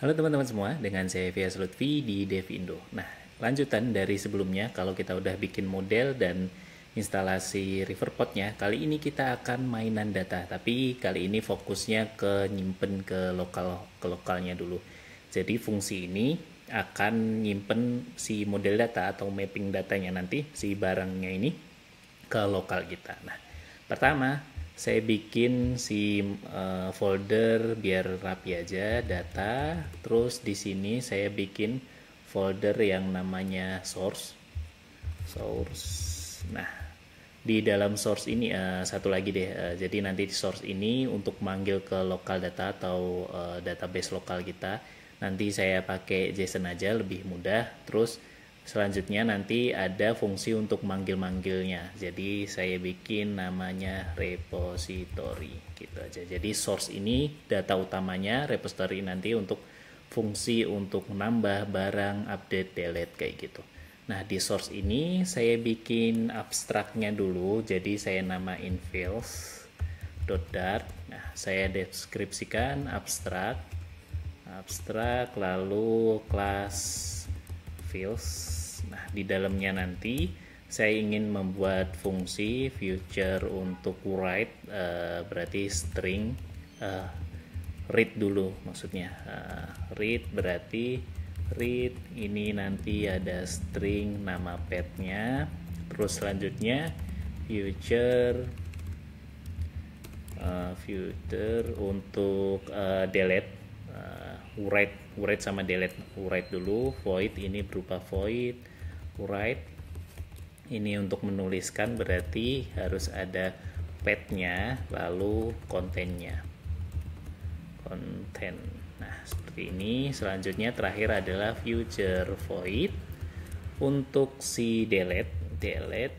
Halo teman-teman semua, dengan saya Via Lutfi di Devindo. Nah, lanjutan dari sebelumnya, kalau kita udah bikin model dan instalasi riverpotnya, kali ini kita akan mainan data, tapi kali ini fokusnya ke nyimpen ke lokal ke lokalnya dulu. Jadi fungsi ini akan nyimpen si model data atau mapping datanya nanti, si barangnya ini ke lokal kita. Nah, pertama saya bikin si uh, folder biar rapi aja data terus di sini saya bikin folder yang namanya source source nah di dalam source ini uh, satu lagi deh uh, jadi nanti di source ini untuk manggil ke lokal data atau uh, database lokal kita nanti saya pakai JSON aja lebih mudah terus Selanjutnya nanti ada fungsi untuk manggil-manggilnya. Jadi saya bikin namanya repository gitu aja. Jadi source ini data utamanya, repository nanti untuk fungsi untuk menambah barang, update, delete kayak gitu. Nah, di source ini saya bikin abstraknya dulu. Jadi saya namain files .dart. Nah, saya deskripsikan abstrak abstrak lalu kelas fields. Nah, di dalamnya nanti saya ingin membuat fungsi future untuk write uh, berarti string uh, read dulu maksudnya. Uh, read berarti read ini nanti ada string nama petnya terus selanjutnya future uh, future untuk uh, delete write write sama delete write dulu void ini berupa void write ini untuk menuliskan berarti harus ada padnya lalu kontennya konten nah seperti ini selanjutnya terakhir adalah future void untuk si delete delete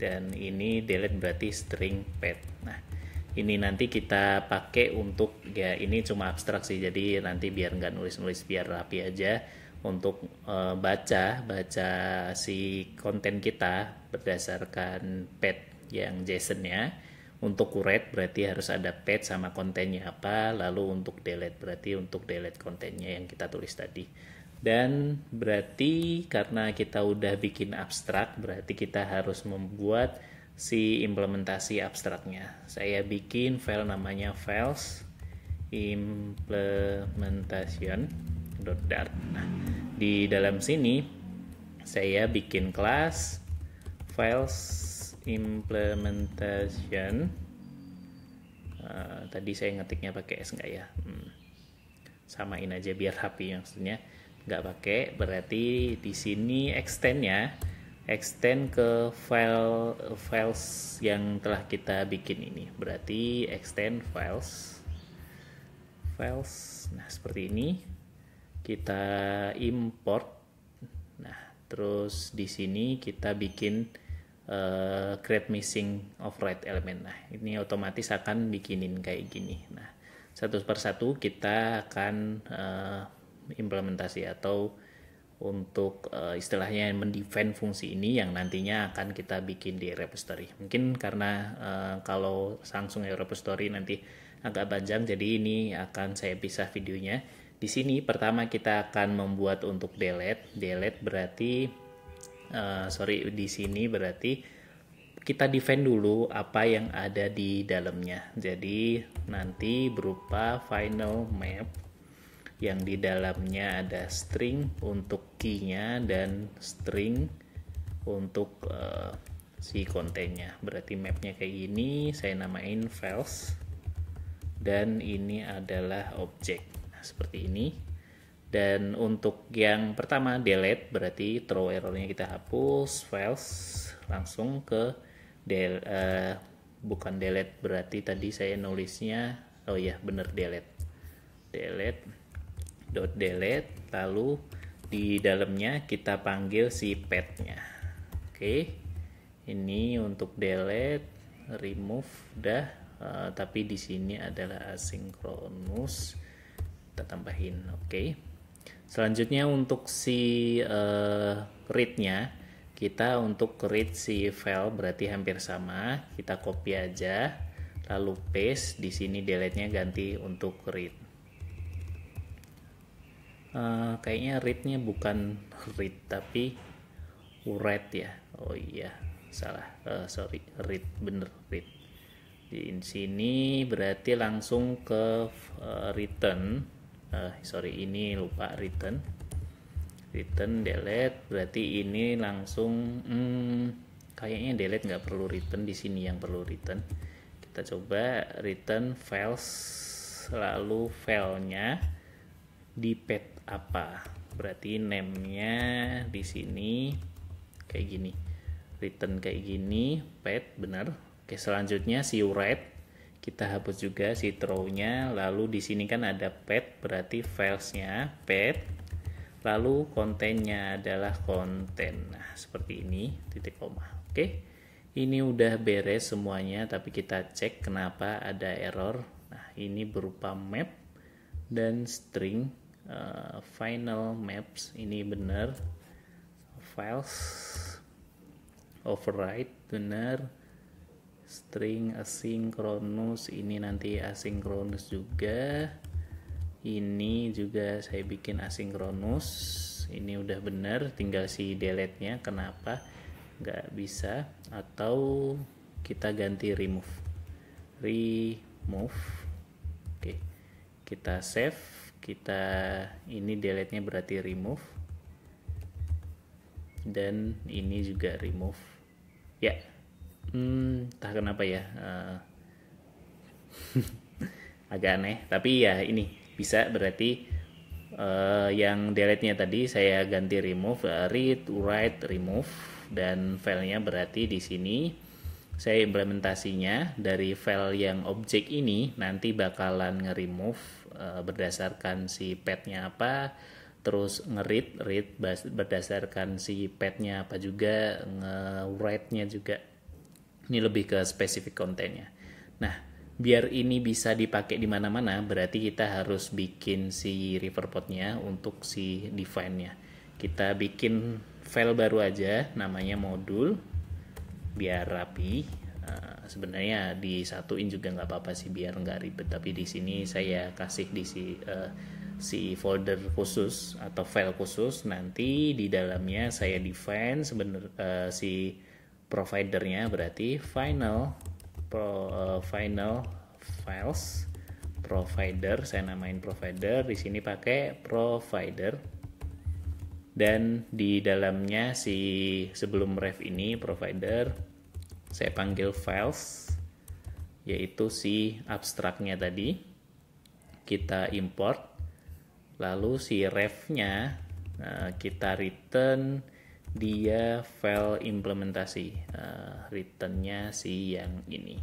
dan ini delete berarti string pet ini nanti kita pakai untuk ya ini cuma abstrak sih jadi nanti biar nggak nulis-nulis biar rapi aja untuk uh, baca baca si konten kita berdasarkan pet yang JSON-nya untuk kuret berarti harus ada pet sama kontennya apa lalu untuk delete berarti untuk delete kontennya yang kita tulis tadi dan berarti karena kita udah bikin abstrak berarti kita harus membuat si implementasi abstraknya. Saya bikin file namanya files implementation implementation.dart. Nah, di dalam sini saya bikin kelas files implementation uh, tadi saya ngetiknya pakai s nggak ya hmm. samain aja biar rapi maksudnya nggak pakai berarti di sini extendnya extend ke file files yang telah kita bikin ini berarti extend files files nah seperti ini kita import nah terus di sini kita bikin uh, create missing override element nah ini otomatis akan bikinin kayak gini nah satu persatu kita akan uh, implementasi atau untuk uh, istilahnya mendefend fungsi ini yang nantinya akan kita bikin di repository. Mungkin karena uh, kalau langsung repository nanti agak panjang, jadi ini akan saya pisah videonya. Di sini pertama kita akan membuat untuk delete. Delete berarti uh, sorry di sini berarti kita defend dulu apa yang ada di dalamnya. Jadi nanti berupa final map yang di dalamnya ada string untuk key-nya dan string untuk uh, si kontennya. Berarti mapnya kayak gini, saya namain files dan ini adalah objek. Nah, seperti ini. Dan untuk yang pertama delete berarti throw errornya kita hapus files langsung ke del uh, bukan delete berarti tadi saya nulisnya oh ya bener delete delete .delete lalu di dalamnya kita panggil si petnya. Oke. Okay. Ini untuk delete, remove dah uh, tapi di sini adalah asinkronus. Kita tambahin oke. Okay. Selanjutnya untuk si uh, readnya kita untuk read si file berarti hampir sama, kita copy aja lalu paste di sini delete-nya ganti untuk read uh, kayaknya readnya bukan read tapi uret ya oh iya salah uh, sorry read bener read di sini berarti langsung ke uh, return uh, sorry ini lupa return return delete berarti ini langsung hmm, kayaknya delete nggak perlu return di sini yang perlu return kita coba return files lalu filenya di pet apa berarti name-nya di sini kayak gini return kayak gini pet benar oke selanjutnya si red kita hapus juga si throw-nya lalu di sini kan ada pet berarti files-nya pet lalu kontennya adalah konten nah seperti ini titik koma oke ini udah beres semuanya tapi kita cek kenapa ada error nah ini berupa map dan string uh, final maps ini benar files override benar string asinkronus ini nanti asinkronus juga ini juga saya bikin asinkronus ini udah benar tinggal si delete nya kenapa nggak bisa atau kita ganti remove remove oke okay kita save kita ini delete nya berarti remove dan ini juga remove ya hmm, entah kenapa ya uh, agak aneh tapi ya ini bisa berarti uh, yang delete nya tadi saya ganti remove uh, read write remove dan filenya berarti di sini saya implementasinya dari file yang objek ini nanti bakalan nge-remove uh, berdasarkan si petnya apa terus ngerit read berdasarkan si petnya apa juga nge-write-nya juga ini lebih ke spesifik kontennya nah biar ini bisa dipakai di mana-mana berarti kita harus bikin si riverpod-nya untuk si define-nya kita bikin file baru aja namanya modul biar rapi uh, sebenarnya disatuin juga nggak apa-apa sih biar nggak ribet tapi di sini saya kasih di si uh, si folder khusus atau file khusus nanti di dalamnya saya define sebenar uh, eh, si providernya berarti final pro, uh, final files provider saya namain provider di sini pakai provider dan di dalamnya si sebelum ref ini provider saya panggil files yaitu si abstraknya tadi kita import lalu si refnya eh, kita return dia file implementasi eh, returnnya si yang ini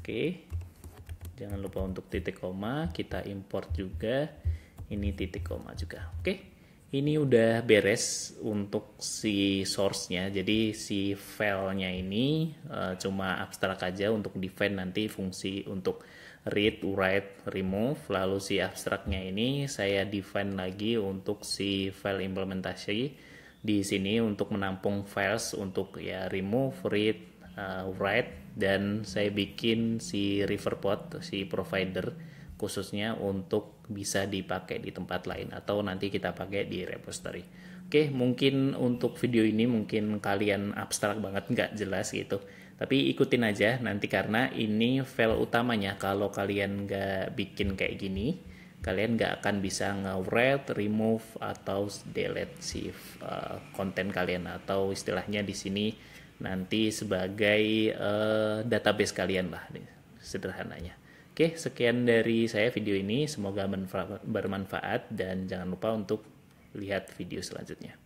oke jangan lupa untuk titik koma kita import juga ini titik koma juga oke ini udah beres untuk si source-nya jadi si file-nya ini uh, cuma abstrak aja untuk define nanti fungsi untuk read, write, remove lalu si abstraknya ini saya define lagi untuk si file implementasi di sini untuk menampung files untuk ya remove, read, uh, write dan saya bikin si riverpod si provider khususnya untuk bisa dipakai di tempat lain atau nanti kita pakai di repository. Oke, mungkin untuk video ini mungkin kalian abstrak banget nggak jelas gitu. Tapi ikutin aja nanti karena ini file utamanya kalau kalian nggak bikin kayak gini, kalian nggak akan bisa nge-read, remove, atau delete si uh, konten kalian atau istilahnya di sini nanti sebagai uh, database kalian lah sederhananya. Oke, sekian dari saya video ini. Semoga bermanfaat dan jangan lupa untuk lihat video selanjutnya.